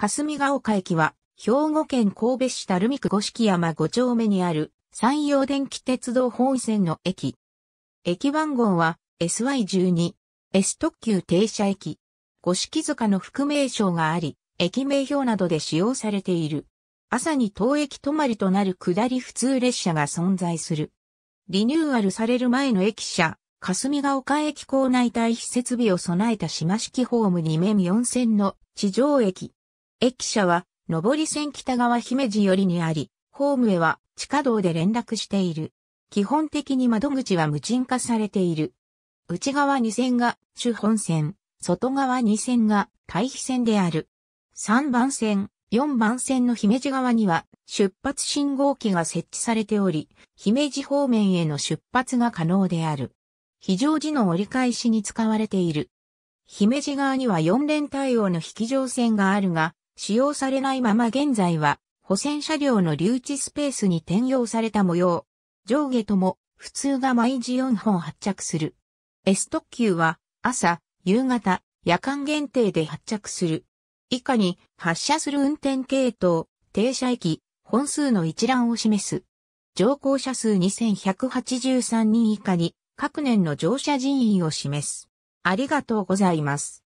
霞ヶ丘駅は、兵庫県神戸市垂水区五色山五丁目にある、山陽電気鉄道本線の駅。駅番号は、SY12、S 特急停車駅。五色塚の副名称があり、駅名表などで使用されている。朝に当駅止まりとなる下り普通列車が存在する。リニューアルされる前の駅舎、霞ヶ丘駅構内対比設備を備えた島式ホーム2面4線の地上駅。駅舎は、上り線北側姫路寄りにあり、ホームへは地下道で連絡している。基本的に窓口は無賃化されている。内側2線が主本線、外側2線が対比線である。3番線、4番線の姫路側には出発信号機が設置されており、姫路方面への出発が可能である。非常時の折り返しに使われている。姫路側には4連対応の引き乗線があるが、使用されないまま現在は保線車両の留置スペースに転用された模様。上下とも普通が毎時4本発着する。S 特急は朝、夕方、夜間限定で発着する。以下に発車する運転系統、停車駅、本数の一覧を示す。乗降者数2183人以下に各年の乗車人員を示す。ありがとうございます。